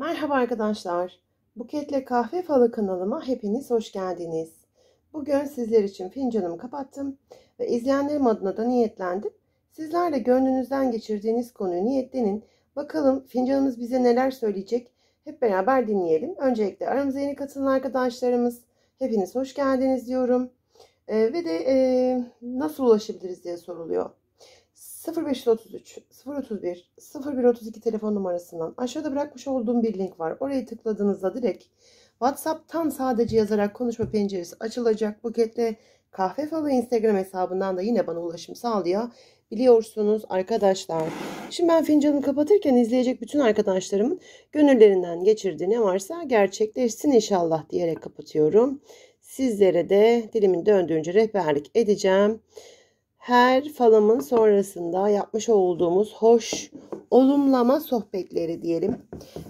Merhaba arkadaşlar. Buketle Kahve Falı kanalıma hepiniz hoş geldiniz. Bugün sizler için fincanımı kapattım ve izleyenlerim adına da niyetlendim. Sizler de gönlünüzden geçirdiğiniz konuyu niyetlenin. Bakalım fincanımız bize neler söyleyecek? Hep beraber dinleyelim. Öncelikle aramıza yeni katılan arkadaşlarımız hepiniz hoş geldiniz diyorum. E, ve de e, nasıl ulaşabiliriz diye soruluyor. 0533 031 0132 telefon numarasından aşağıda bırakmış olduğum bir link var. Orayı tıkladığınızda direkt WhatsApp'tan sadece yazarak konuşma penceresi açılacak. Buketle Kahve Falı Instagram hesabından da yine bana ulaşım sağlıyor. Biliyorsunuz arkadaşlar. Şimdi ben fincanı kapatırken izleyecek bütün arkadaşlarımın gönüllerinden geçirdiği ne varsa gerçekleşsin inşallah diyerek kapatıyorum. Sizlere de dilimin döndüğünce rehberlik edeceğim her falımın sonrasında yapmış olduğumuz hoş olumlama sohbetleri diyelim.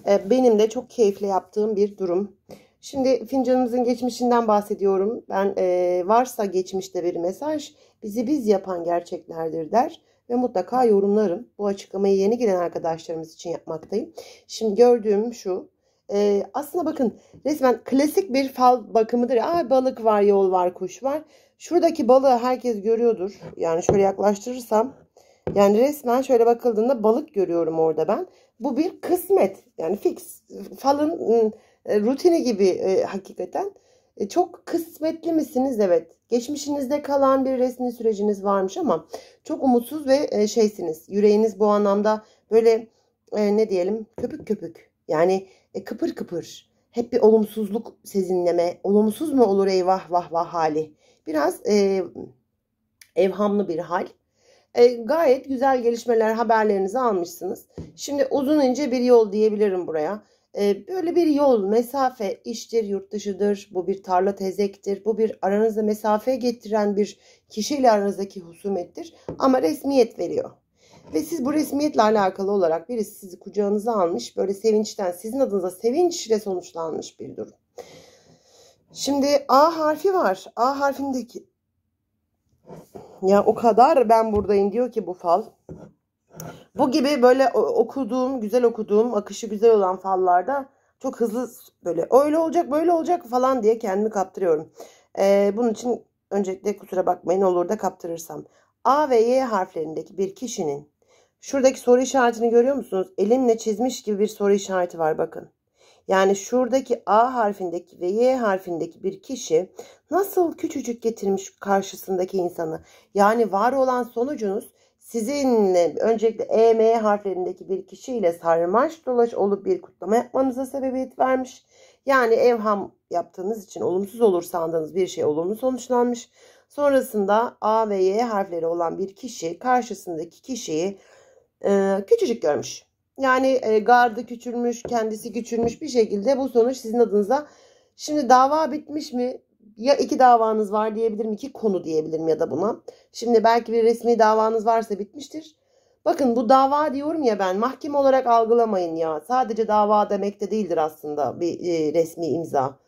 Ee, benim de çok keyifle yaptığım bir durum. Şimdi fincanımızın geçmişinden bahsediyorum. Ben e, varsa geçmişte bir mesaj bizi biz yapan gerçeklerdir der ve mutlaka yorumlarım. Bu açıklamayı yeni giren arkadaşlarımız için yapmaktayım. Şimdi gördüğüm şu. E, aslında bakın resmen klasik bir fal bakımıdır. Aa, balık var, yol var, kuş var. Şuradaki balığı herkes görüyordur. Yani şöyle yaklaştırırsam. Yani resmen şöyle bakıldığında balık görüyorum orada ben. Bu bir kısmet. Yani fix. Falın ıı, e, rutini gibi e, hakikaten. E, çok kısmetli misiniz? Evet. Geçmişinizde kalan bir resmi süreciniz varmış ama çok umutsuz ve e, şeysiniz. Yüreğiniz bu anlamda böyle e, ne diyelim köpük köpük. Yani e, kıpır kıpır. Hep bir olumsuzluk sezinleme. Olumsuz mu olur eyvah vah vah hali. Biraz e, evhamlı bir hal. E, gayet güzel gelişmeler haberlerinizi almışsınız. Şimdi uzun ince bir yol diyebilirim buraya. E, böyle bir yol, mesafe, iştir, yurt dışıdır, bu bir tarla tezektir, bu bir aranızda mesafe getiren bir kişiyle aranızdaki husumettir. Ama resmiyet veriyor. Ve siz bu resmiyetle alakalı olarak birisi sizi kucağınıza almış, böyle sevinçten, sizin adınıza sevinçle sonuçlanmış bir durum. Şimdi A harfi var. A harfindeki ya o kadar ben buradayım diyor ki bu fal. Bu gibi böyle okuduğum, güzel okuduğum, akışı güzel olan fallarda çok hızlı böyle öyle olacak böyle olacak falan diye kendimi kaptırıyorum. Ee, bunun için öncelikle kusura bakmayın olur da kaptırırsam. A ve Y harflerindeki bir kişinin şuradaki soru işaretini görüyor musunuz? Elimle çizmiş gibi bir soru işareti var bakın. Yani şuradaki A harfindeki ve Y harfindeki bir kişi nasıl küçücük getirmiş karşısındaki insanı. Yani var olan sonucunuz sizin öncelikle E, M harflerindeki bir kişiyle sarmaş dolaş olup bir kutlama yapmanıza sebebiyet vermiş. Yani evham yaptığınız için olumsuz olur sandığınız bir şey olumlu sonuçlanmış. Sonrasında A ve Y harfleri olan bir kişi karşısındaki kişiyi e, küçücük görmüş. Yani e, gardı küçülmüş, kendisi küçülmüş bir şekilde bu sonuç sizin adınıza. Şimdi dava bitmiş mi? Ya iki davanız var diyebilirim, iki konu diyebilirim ya da buna. Şimdi belki bir resmi davanız varsa bitmiştir. Bakın bu dava diyorum ya ben mahkeme olarak algılamayın ya. Sadece dava demek de değildir aslında bir e, resmi imza.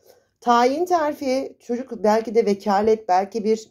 Tayin terfi çocuk belki de vekalet belki bir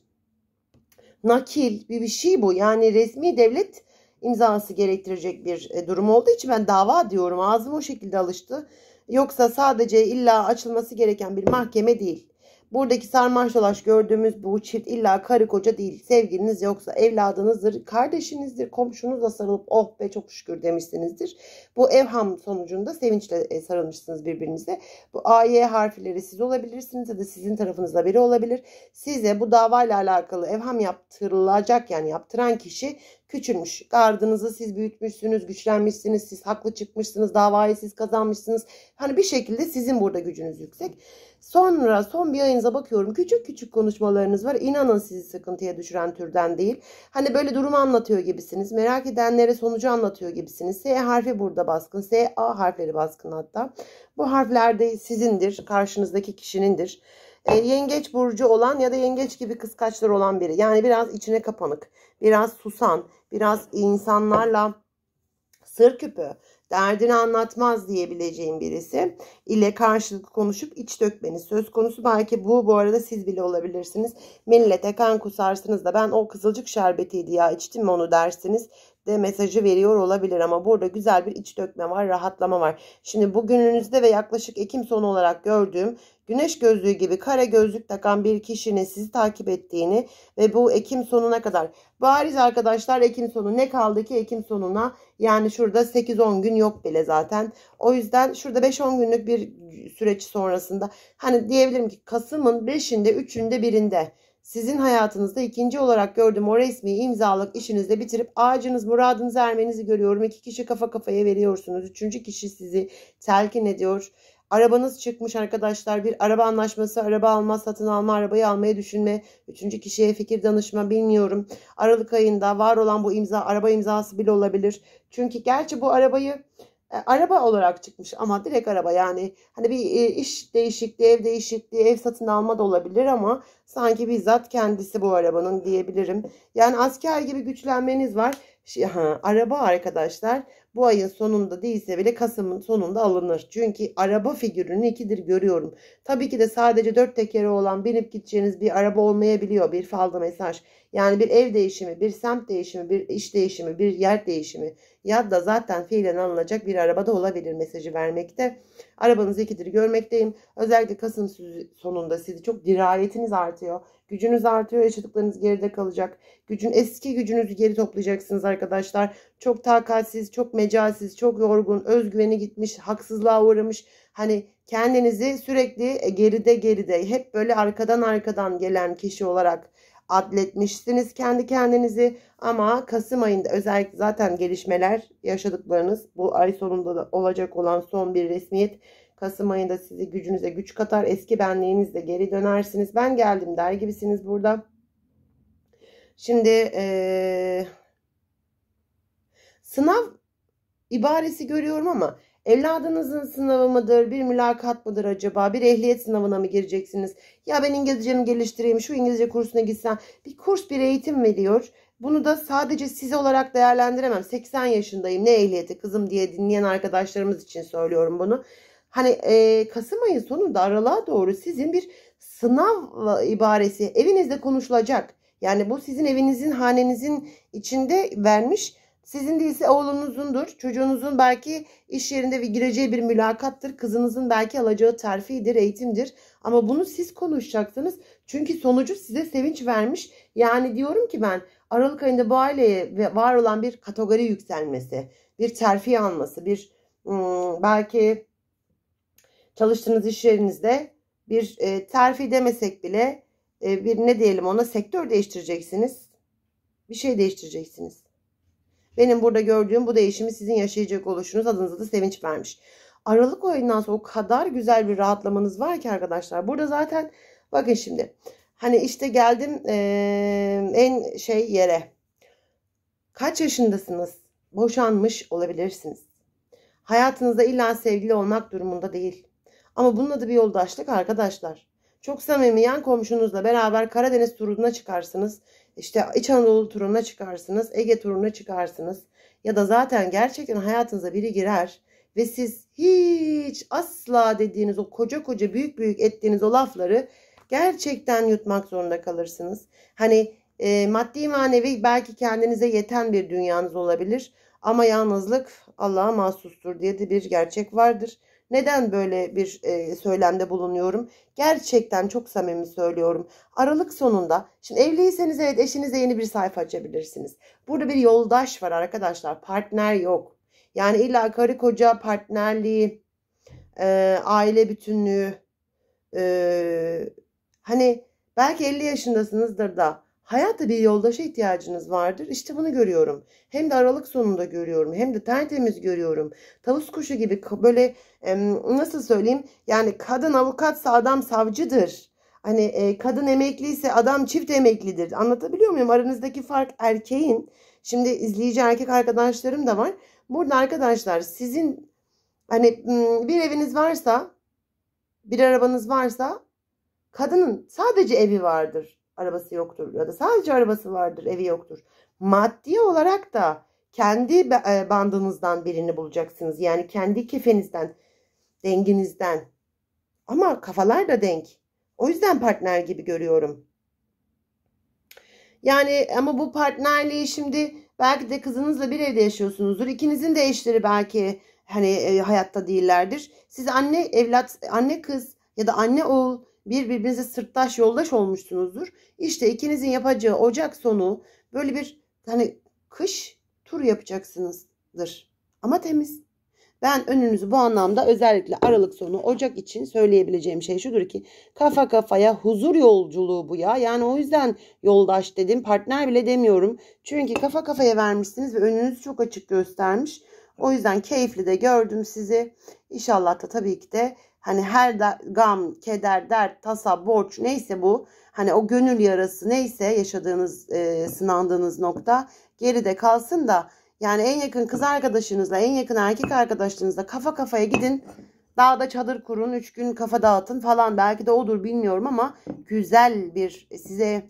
nakil bir, bir şey bu. Yani resmi devlet imzası gerektirecek bir e, durum olduğu için ben dava diyorum. Ağzım o şekilde alıştı. Yoksa sadece illa açılması gereken bir mahkeme değil. Buradaki sarmaş dolaş gördüğümüz bu çift illa karı koca değil. Sevgiliniz yoksa evladınızdır, kardeşinizdir, komşunuzla sarılıp oh be çok şükür demişsinizdir. Bu evham sonucunda sevinçle e, sarılmışsınız birbirinize. Bu AY harfleri siz olabilirsiniz ya da sizin tarafınızda biri olabilir. Size bu davayla alakalı evham yaptırılacak yani yaptıran kişi küçülmüş. Gardınızı siz büyütmüşsünüz, güçlenmişsiniz, siz haklı çıkmışsınız, davayı siz kazanmışsınız. Hani bir şekilde sizin burada gücünüz yüksek. Sonra son bir yayınıza bakıyorum. Küçük küçük konuşmalarınız var. İnanın sizi sıkıntıya düşüren türden değil. Hani böyle durumu anlatıyor gibisiniz. Merak edenlere sonucu anlatıyor gibisiniz. S harfi burada baskın. S, A harfleri baskın hatta. Bu harfler de sizindir. Karşınızdaki kişinindir. E, yengeç burcu olan ya da yengeç gibi kıskaçlar olan biri. Yani biraz içine kapanık, biraz susan, biraz insanlarla sır küpü, derdini anlatmaz diyebileceğim birisi ile karşılıklı konuşup iç dökmeniz söz konusu. Belki bu bu arada siz bile olabilirsiniz. Millete kan kusarsınız da ben o kızılcık şerbetiydi ya içtim mi onu dersiniz de mesajı veriyor olabilir ama burada güzel bir iç dökme var, rahatlama var. Şimdi bugününüzde ve yaklaşık Ekim sonu olarak gördüğüm güneş gözlüğü gibi kara gözlük takan bir kişinin sizi takip ettiğini ve bu Ekim sonuna kadar bariz arkadaşlar Ekim sonu ne kaldı ki Ekim sonuna yani şurada 8-10 gün yok bile zaten. O yüzden şurada 5-10 günlük bir süreç sonrasında hani diyebilirim ki Kasım'ın 5'inde 3'ünde 1'inde sizin hayatınızda ikinci olarak gördüğüm o resmi imzalık işinizde bitirip ağacınız muradınız ermenizi görüyorum. İki kişi kafa kafaya veriyorsunuz. Üçüncü kişi sizi telkin ediyor. Arabanız çıkmış arkadaşlar. Bir araba anlaşması, araba alma, satın alma, arabayı almayı düşünme. Üçüncü kişiye fikir danışma bilmiyorum. Aralık ayında var olan bu imza, araba imzası bile olabilir. Çünkü gerçi bu arabayı e, araba olarak çıkmış ama direkt araba yani hani bir e, iş değişikliği, ev değişikliği, ev satın alma da olabilir ama sanki bizzat kendisi bu arabanın diyebilirim. Yani asker gibi güçlenmeniz var ha, araba arkadaşlar bu ayın sonunda değilse bile Kasım'ın sonunda alınır. Çünkü araba figürünü ikidir görüyorum. Tabii ki de sadece dört tekeri olan binip gideceğiniz bir araba olmayabiliyor. Bir falda mesaj. Yani bir ev değişimi, bir semt değişimi, bir iş değişimi, bir yer değişimi ya da zaten fiilen alınacak bir arabada olabilir mesajı vermekte. Arabanız ikidir görmekteyim. Özellikle Kasım sonunda sizi çok dirayetiniz artıyor. Gücünüz artıyor. Yaşadıklarınız geride kalacak. Gücün eski gücünüzü geri toplayacaksınız arkadaşlar. Çok takatsiz, çok mecalsiz, çok yorgun, özgüveni gitmiş, haksızlığa uğramış. Hani kendinizi sürekli geride geride hep böyle arkadan arkadan gelen kişi olarak adletmişsiniz kendi kendinizi ama Kasım ayında özellikle zaten gelişmeler yaşadıklarınız bu ay sonunda da olacak olan son bir resmiyet Kasım ayında sizi gücünüze güç katar eski benliğinizle geri dönersiniz ben geldim der gibisiniz burada şimdi ee, sınav ibaresi görüyorum ama Evladınızın sınavı mıdır, bir mülakat mıdır acaba, bir ehliyet sınavına mı gireceksiniz? Ya ben İngilizcemi geliştireyim, şu İngilizce kursuna gitsem. Bir kurs, bir eğitim veriyor. Bunu da sadece siz olarak değerlendiremem. 80 yaşındayım, ne ehliyeti kızım diye dinleyen arkadaşlarımız için söylüyorum bunu. Hani e, Kasım ayı sonunda aralığa doğru sizin bir sınav ibaresi evinizde konuşulacak. Yani bu sizin evinizin, hanenizin içinde vermiş sizin değilse oğlunuzundur. Çocuğunuzun belki iş yerinde ve gireceği bir mülakattır. Kızınızın belki alacağı terfidir, eğitimdir. Ama bunu siz konuşacaksınız. Çünkü sonucu size sevinç vermiş. Yani diyorum ki ben Aralık ayında bu aileye var olan bir kategori yükselmesi, bir terfi alması, bir hmm, belki çalıştığınız iş yerinizde bir e, terfi demesek bile e, bir ne diyelim ona sektör değiştireceksiniz. Bir şey değiştireceksiniz. Benim burada gördüğüm bu değişimi sizin yaşayacak oluşunuz adınıza da sevinç vermiş. Aralık ayından sonra o kadar güzel bir rahatlamanız var ki arkadaşlar. Burada zaten bakın şimdi hani işte geldim ee, en şey yere. Kaç yaşındasınız? Boşanmış olabilirsiniz. Hayatınızda illa sevgili olmak durumunda değil. Ama bununla da bir yoldaşlık arkadaşlar. Çok samimi yan komşunuzla beraber Karadeniz turuna çıkarsınız işte İç Anadolu turuna çıkarsınız, Ege turuna çıkarsınız ya da zaten gerçekten hayatınıza biri girer ve siz hiç asla dediğiniz o koca koca büyük büyük ettiğiniz o lafları gerçekten yutmak zorunda kalırsınız. Hani e, maddi manevi belki kendinize yeten bir dünyanız olabilir ama yalnızlık Allah'a mahsustur diye de bir gerçek vardır. Neden böyle bir e, söylemde bulunuyorum? Gerçekten çok samimi söylüyorum. Aralık sonunda, şimdi evliyseniz evet eşinize yeni bir sayfa açabilirsiniz. Burada bir yoldaş var arkadaşlar, partner yok. Yani illa karı koca partnerliği, e, aile bütünlüğü, e, hani belki 50 yaşındasınızdır da Hayatta bir yoldaşa ihtiyacınız vardır. İşte bunu görüyorum. Hem de Aralık sonunda görüyorum. Hem de tertemiz görüyorum. Tavus kuşu gibi böyle nasıl söyleyeyim? Yani kadın avukatsa adam savcıdır. Hani e, kadın emekliyse adam çift emeklidir. Anlatabiliyor muyum? Aranızdaki fark erkeğin. Şimdi izleyici erkek arkadaşlarım da var. Burada arkadaşlar sizin hani bir eviniz varsa, bir arabanız varsa kadının sadece evi vardır arabası yoktur ya da sadece arabası vardır evi yoktur. Maddi olarak da kendi e, bandınızdan birini bulacaksınız. Yani kendi kefenizden, denginizden. Ama kafalar da denk. O yüzden partner gibi görüyorum. Yani ama bu partnerliği şimdi belki de kızınızla bir evde yaşıyorsunuzdur. İkinizin de eşleri belki hani e, hayatta değillerdir. Siz anne evlat, anne kız ya da anne oğul birbirinize sırttaş yoldaş olmuşsunuzdur. İşte ikinizin yapacağı Ocak sonu böyle bir hani kış tur yapacaksınızdır. Ama temiz. Ben önünüzü bu anlamda özellikle Aralık sonu Ocak için söyleyebileceğim şey şudur ki kafa kafaya huzur yolculuğu bu ya. Yani o yüzden yoldaş dedim partner bile demiyorum. Çünkü kafa kafaya vermişsiniz ve önünüzü çok açık göstermiş. O yüzden keyifli de gördüm sizi. İnşallah da tabii ki de hani her da, gam, keder, dert, tasa, borç neyse bu hani o gönül yarası neyse yaşadığınız e, sınandığınız nokta geride kalsın da yani en yakın kız arkadaşınızla en yakın erkek arkadaşınızla kafa kafaya gidin dağda çadır kurun 3 gün kafa dağıtın falan belki de odur bilmiyorum ama güzel bir size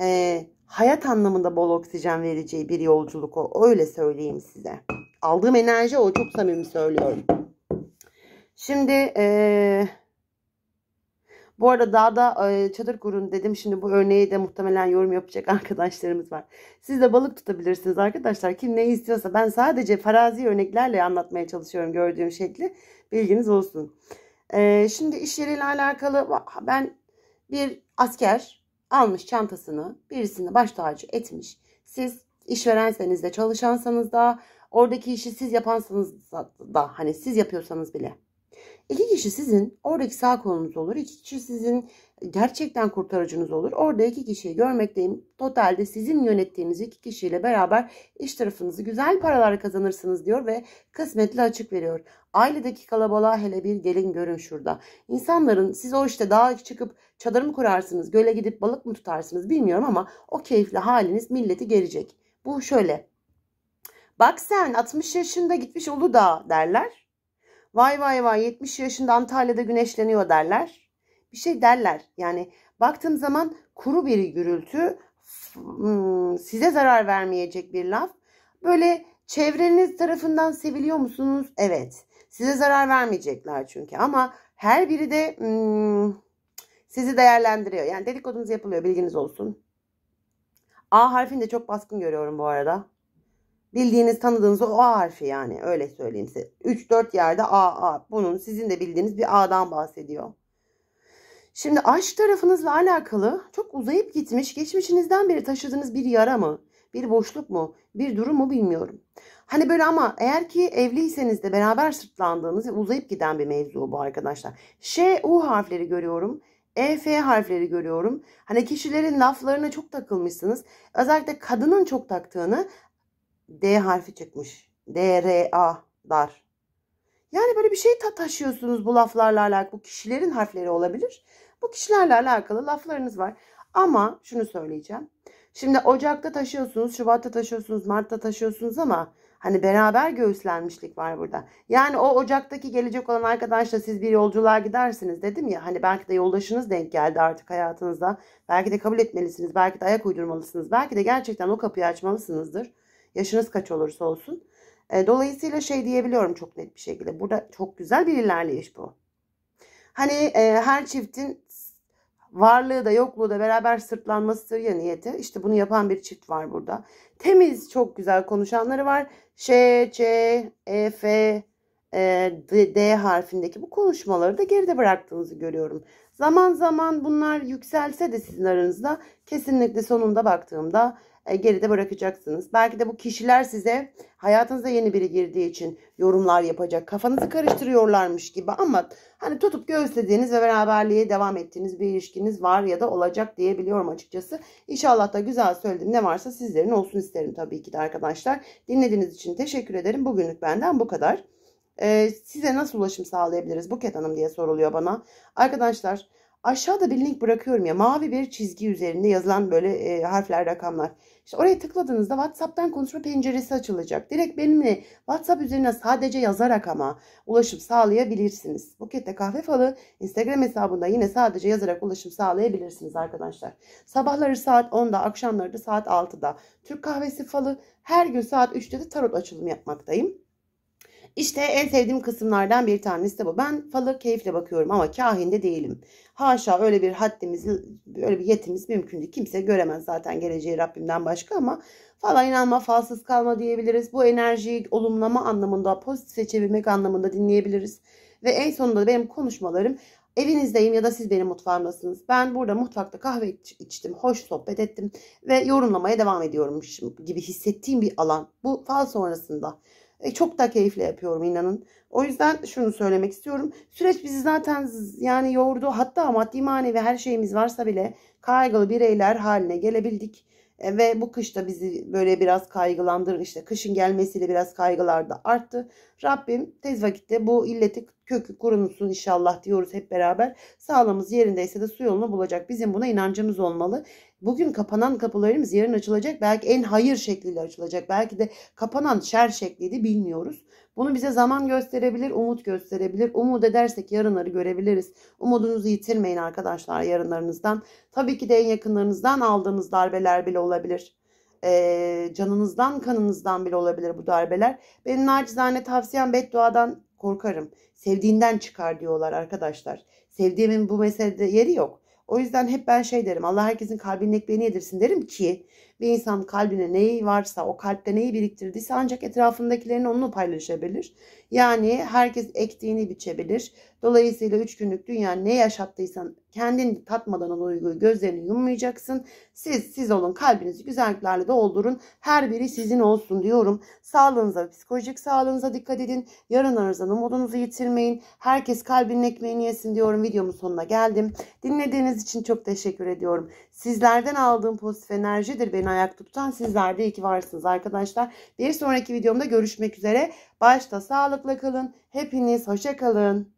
e, hayat anlamında bol oksijen vereceği bir yolculuk o öyle söyleyeyim size aldığım enerji o. Çok samimi söylüyorum. Şimdi ee, bu arada dağda e, çadır kurun dedim. Şimdi bu örneği de muhtemelen yorum yapacak arkadaşlarımız var. Siz de balık tutabilirsiniz arkadaşlar. Kim ne istiyorsa ben sadece farazi örneklerle anlatmaya çalışıyorum gördüğüm şekli. Bilginiz olsun. E, şimdi iş yeriyle alakalı ben bir asker almış çantasını birisini baş tacı etmiş. Siz işverenseniz de çalışansanız da Oradaki işi siz yapansanız da hani siz yapıyorsanız bile. İki kişi sizin oradaki sağ kolunuz olur. İki kişi sizin gerçekten kurtarıcınız olur. Orada iki kişiyi görmekteyim. Totalde sizin yönettiğiniz iki kişiyle beraber iş tarafınızı güzel paralar kazanırsınız diyor ve kısmetli açık veriyor. Ailedeki kalabalığa hele bir gelin görün şurada. İnsanların siz o işte dağa çıkıp çadır mı kurarsınız, göle gidip balık mı tutarsınız bilmiyorum ama o keyifli haliniz milleti gelecek. Bu şöyle Bak sen 60 yaşında gitmiş da derler. Vay vay vay 70 yaşında Antalya'da güneşleniyor derler. Bir şey derler. Yani baktığım zaman kuru bir gürültü hmm, size zarar vermeyecek bir laf. Böyle çevreniz tarafından seviliyor musunuz? Evet. Size zarar vermeyecekler çünkü ama her biri de hmm, sizi değerlendiriyor. Yani dedikodunuz yapılıyor bilginiz olsun. A harfini de çok baskın görüyorum bu arada. Bildiğiniz tanıdığınız o A harfi yani öyle söyleyeyim size. 3-4 yerde A, A. Bunun sizin de bildiğiniz bir A'dan bahsediyor. Şimdi aşk tarafınızla alakalı çok uzayıp gitmiş, geçmişinizden beri taşıdığınız bir yara mı? Bir boşluk mu? Bir durum mu bilmiyorum. Hani böyle ama eğer ki evliyseniz de beraber sırtlandığınız ve uzayıp giden bir mevzu bu arkadaşlar. Ş, U harfleri görüyorum. E, F harfleri görüyorum. Hani kişilerin laflarına çok takılmışsınız. Özellikle kadının çok taktığını D harfi çıkmış. D, R, A, dar. Yani böyle bir şey ta taşıyorsunuz bu laflarla alakalı. Bu kişilerin harfleri olabilir. Bu kişilerle alakalı laflarınız var. Ama şunu söyleyeceğim. Şimdi Ocak'ta taşıyorsunuz, Şubat'ta taşıyorsunuz, Mart'ta taşıyorsunuz ama hani beraber göğüslenmişlik var burada. Yani o Ocak'taki gelecek olan arkadaşla siz bir yolculuğa gidersiniz dedim ya. Hani belki de yoldaşınız denk geldi artık hayatınızda. Belki de kabul etmelisiniz, belki de ayak uydurmalısınız. Belki de gerçekten o kapıyı açmalısınızdır. Yaşınız kaç olursa olsun. E, dolayısıyla şey diyebiliyorum çok net bir şekilde. Burada çok güzel bir ilerleyiş bu. Hani e, her çiftin varlığı da yokluğu da beraber sırtlanmasıdır ya niyeti. İşte bunu yapan bir çift var burada. Temiz çok güzel konuşanları var. Ş, Ç, E, F, e, D, D harfindeki bu konuşmaları da geride bıraktığınızı görüyorum. Zaman zaman bunlar yükselse de sizin aranızda kesinlikle sonunda baktığımda e, geride bırakacaksınız. Belki de bu kişiler size hayatınıza yeni biri girdiği için yorumlar yapacak. Kafanızı karıştırıyorlarmış gibi ama hani tutup göğüslediğiniz ve beraberliğe devam ettiğiniz bir ilişkiniz var ya da olacak diyebiliyorum açıkçası. İnşallah da güzel söyledim. ne varsa sizlerin olsun isterim tabii ki de arkadaşlar. Dinlediğiniz için teşekkür ederim. Bugünlük benden bu kadar. Ee, size nasıl ulaşım sağlayabiliriz Buket Hanım diye soruluyor bana. Arkadaşlar Aşağıda bir link bırakıyorum ya mavi bir çizgi üzerinde yazılan böyle e, harfler rakamlar. İşte oraya tıkladığınızda WhatsApp'tan kontrol penceresi açılacak. Direkt benimle WhatsApp üzerine sadece yazarak ama ulaşım sağlayabilirsiniz. Bukette kahve falı Instagram hesabında yine sadece yazarak ulaşım sağlayabilirsiniz arkadaşlar. Sabahları saat 10'da akşamları da saat 6'da Türk kahvesi falı her gün saat 3'te de tarot açılımı yapmaktayım. İşte en sevdiğim kısımlardan bir tanesi de bu. Ben falı keyifle bakıyorum ama de değilim. Haşa öyle bir haddimiz, öyle bir yetimiz mümkün değil. Kimse göremez zaten geleceği Rabbimden başka ama falan inanma, falsız kalma diyebiliriz. Bu enerjiyi olumlama anlamında, pozitife çevirmek anlamında dinleyebiliriz. Ve en sonunda benim konuşmalarım evinizdeyim ya da siz benim mutfağımdasınız. Ben burada mutfakta kahve içtim, hoş sohbet ettim ve yorumlamaya devam ediyorum gibi hissettiğim bir alan. Bu fal sonrasında. E, çok da keyifle yapıyorum inanın. O yüzden şunu söylemek istiyorum. Süreç bizi zaten yani yordu. Hatta maddi manevi her şeyimiz varsa bile kaygılı bireyler haline gelebildik. E, ve bu kışta bizi böyle biraz kaygılandırır. İşte kışın gelmesiyle biraz kaygılar da arttı. Rabbim tez vakitte bu illeti kökü kurunsun inşallah diyoruz hep beraber. Sağlığımız yerindeyse de su yolunu bulacak. Bizim buna inancımız olmalı bugün kapanan kapılarımız yarın açılacak. Belki en hayır şekliyle açılacak. Belki de kapanan şer şekliydi bilmiyoruz. Bunu bize zaman gösterebilir, umut gösterebilir. Umut edersek yarınları görebiliriz. Umudunuzu yitirmeyin arkadaşlar yarınlarınızdan. Tabii ki de en yakınlarınızdan aldığınız darbeler bile olabilir. E, canınızdan, kanınızdan bile olabilir bu darbeler. Benim nacizane tavsiyem bedduadan korkarım. Sevdiğinden çıkar diyorlar arkadaşlar. Sevdiğimin bu meselede yeri yok. O yüzden hep ben şey derim. Allah herkesin kalbinin ekmeğini yedirsin derim ki ve insan kalbine neyi varsa o kalpte neyi biriktirdiyse ancak etrafındakilerin onunla paylaşabilir. Yani herkes ektiğini biçebilir. Dolayısıyla üç günlük dünya ne yaşattıysan kendini tatmadan o duyguyu gözlerini yummayacaksın. Siz siz olun kalbinizi güzelliklerle doldurun. Her biri sizin olsun diyorum. Sağlığınıza psikolojik sağlığınıza dikkat edin. Yarınlarınızdan umudunuzu yitirmeyin. Herkes kalbinin ekmeğini yesin diyorum. Videomun sonuna geldim. Dinlediğiniz için çok teşekkür ediyorum. Sizlerden aldığım pozitif enerjidir beni ayakta tutan. Sizler de iyi ki varsınız arkadaşlar. Bir sonraki videomda görüşmek üzere. Başta sağlıkla kalın. Hepiniz hoşça kalın.